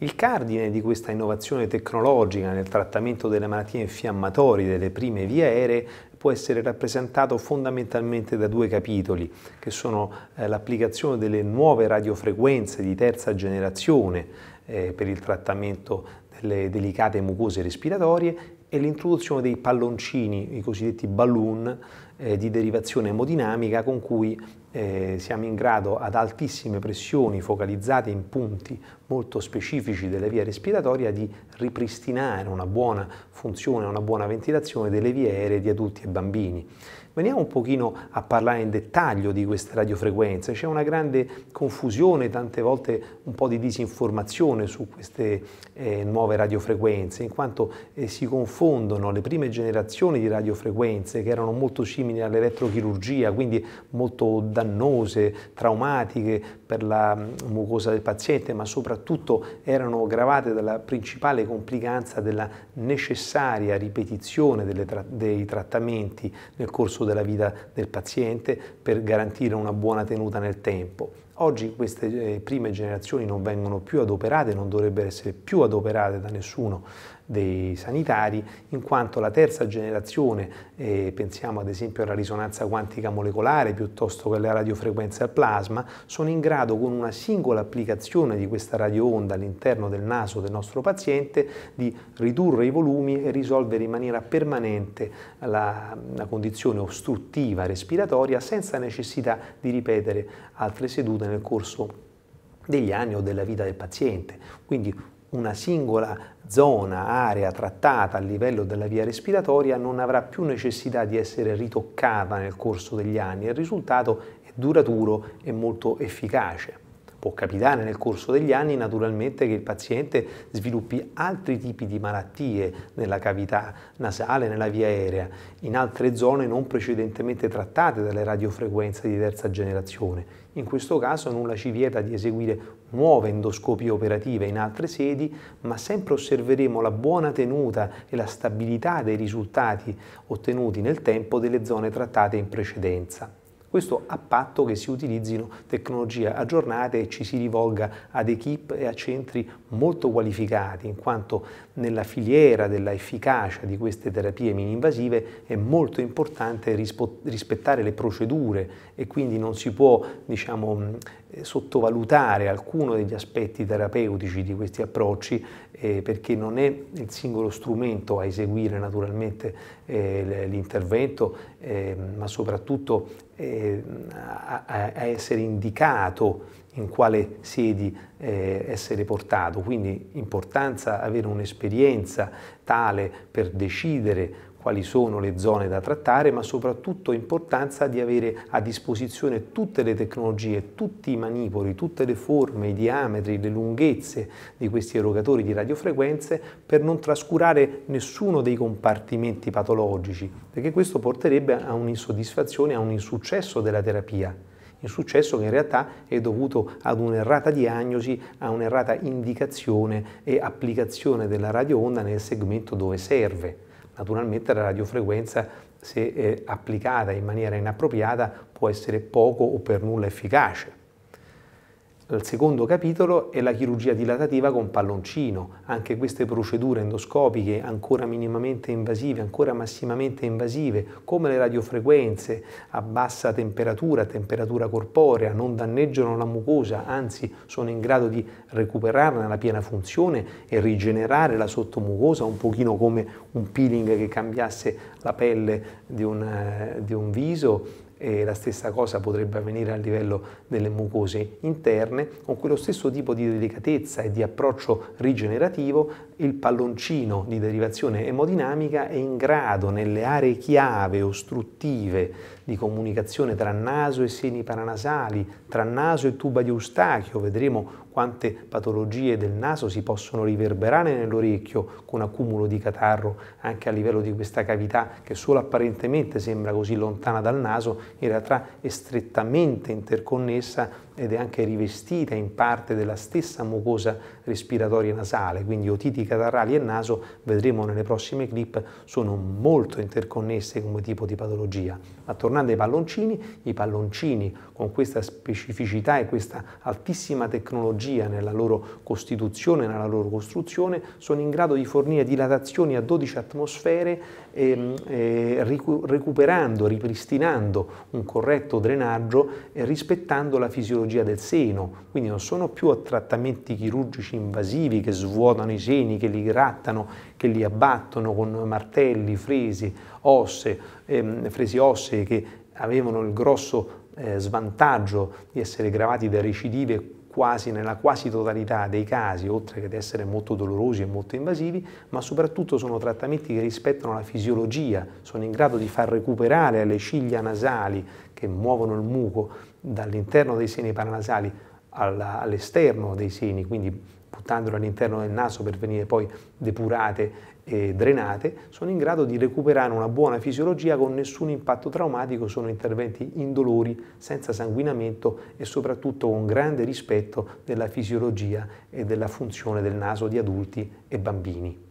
Il cardine di questa innovazione tecnologica nel trattamento delle malattie infiammatorie delle prime vie aeree può essere rappresentato fondamentalmente da due capitoli, che sono eh, l'applicazione delle nuove radiofrequenze di terza generazione eh, per il trattamento delle delicate mucose respiratorie e l'introduzione dei palloncini, i cosiddetti balloon, eh, di derivazione emodinamica con cui eh, siamo in grado ad altissime pressioni focalizzate in punti molto specifici delle vie respiratorie di ripristinare una buona funzione, una buona ventilazione delle vie aeree di adulti e bambini. Veniamo un pochino a parlare in dettaglio di queste radiofrequenze, c'è una grande confusione, tante volte un po' di disinformazione su queste eh, nuove radiofrequenze, in quanto eh, si confondono confondono le prime generazioni di radiofrequenze che erano molto simili all'elettrochirurgia, quindi molto dannose, traumatiche per la mm, mucosa del paziente, ma soprattutto erano gravate dalla principale complicanza della necessaria ripetizione tra dei trattamenti nel corso della vita del paziente per garantire una buona tenuta nel tempo. Oggi queste eh, prime generazioni non vengono più adoperate, non dovrebbero essere più adoperate da nessuno dei sanitari, in quanto la terza generazione, eh, pensiamo ad esempio alla risonanza quantica molecolare piuttosto che alla radiofrequenza al plasma, sono in grado con una singola applicazione di questa radioonda all'interno del naso del nostro paziente di ridurre i volumi e risolvere in maniera permanente la, la condizione ostruttiva respiratoria senza necessità di ripetere altre sedute nel corso degli anni o della vita del paziente. Quindi una singola zona, area trattata a livello della via respiratoria non avrà più necessità di essere ritoccata nel corso degli anni e il risultato è duraturo e molto efficace può capitare nel corso degli anni naturalmente che il paziente sviluppi altri tipi di malattie nella cavità nasale, nella via aerea, in altre zone non precedentemente trattate dalle radiofrequenze di terza generazione. In questo caso nulla ci vieta di eseguire nuove endoscopie operative in altre sedi, ma sempre osserveremo la buona tenuta e la stabilità dei risultati ottenuti nel tempo delle zone trattate in precedenza. Questo a patto che si utilizzino tecnologie aggiornate e ci si rivolga ad equip e a centri molto qualificati, in quanto nella filiera della efficacia di queste terapie mini-invasive è molto importante rispettare le procedure e quindi non si può diciamo, eh, sottovalutare alcuno degli aspetti terapeutici di questi approcci eh, perché non è il singolo strumento a eseguire naturalmente eh, l'intervento, eh, ma soprattutto eh, a, a essere indicato in quale sedi eh, essere portato, quindi importanza avere un'esperienza tale per decidere quali sono le zone da trattare, ma soprattutto importanza di avere a disposizione tutte le tecnologie, tutti i manipoli, tutte le forme, i diametri, le lunghezze di questi erogatori di radiofrequenze per non trascurare nessuno dei compartimenti patologici, perché questo porterebbe a un'insoddisfazione, a un insuccesso della terapia successo che in realtà è dovuto ad un'errata diagnosi, a un'errata indicazione e applicazione della radioonda nel segmento dove serve. Naturalmente la radiofrequenza, se applicata in maniera inappropriata, può essere poco o per nulla efficace il secondo capitolo è la chirurgia dilatativa con palloncino, anche queste procedure endoscopiche ancora minimamente invasive, ancora massimamente invasive, come le radiofrequenze a bassa temperatura, temperatura corporea, non danneggiano la mucosa, anzi sono in grado di recuperarne la piena funzione e rigenerare la sottomucosa, un pochino come un peeling che cambiasse la pelle di un, eh, di un viso e la stessa cosa potrebbe avvenire a livello delle mucose interne, con quello stesso tipo di delicatezza e di approccio rigenerativo, il palloncino di derivazione emodinamica è in grado nelle aree chiave ostruttive di comunicazione tra naso e seni paranasali, tra naso e tuba di eustachio, vedremo quante patologie del naso si possono riverberare nell'orecchio con accumulo di catarro anche a livello di questa cavità che solo apparentemente sembra così lontana dal naso, in realtà è strettamente interconnessa ed è anche rivestita in parte della stessa mucosa respiratoria nasale, quindi otiti catarrali e naso, vedremo nelle prossime clip, sono molto interconnesse come tipo di patologia. Ma tornando ai palloncini, i palloncini con questa specificità e questa altissima tecnologia energia nella loro costituzione, nella loro costruzione, sono in grado di fornire dilatazioni a 12 atmosfere ehm, eh, eh, recuperando, ripristinando un corretto drenaggio e rispettando la fisiologia del seno. Quindi non sono più a trattamenti chirurgici invasivi che svuotano i seni, che li grattano, che li abbattono con martelli, fresi, osse, ehm, fresi ossee che avevano il grosso eh, svantaggio di essere gravati da recidive quasi, nella quasi totalità dei casi, oltre che ad essere molto dolorosi e molto invasivi, ma soprattutto sono trattamenti che rispettano la fisiologia, sono in grado di far recuperare alle ciglia nasali che muovono il muco dall'interno dei seni paranasali all'esterno dei seni, quindi buttandole all'interno del naso per venire poi depurate e drenate, sono in grado di recuperare una buona fisiologia con nessun impatto traumatico, sono interventi indolori, senza sanguinamento e soprattutto con grande rispetto della fisiologia e della funzione del naso di adulti e bambini.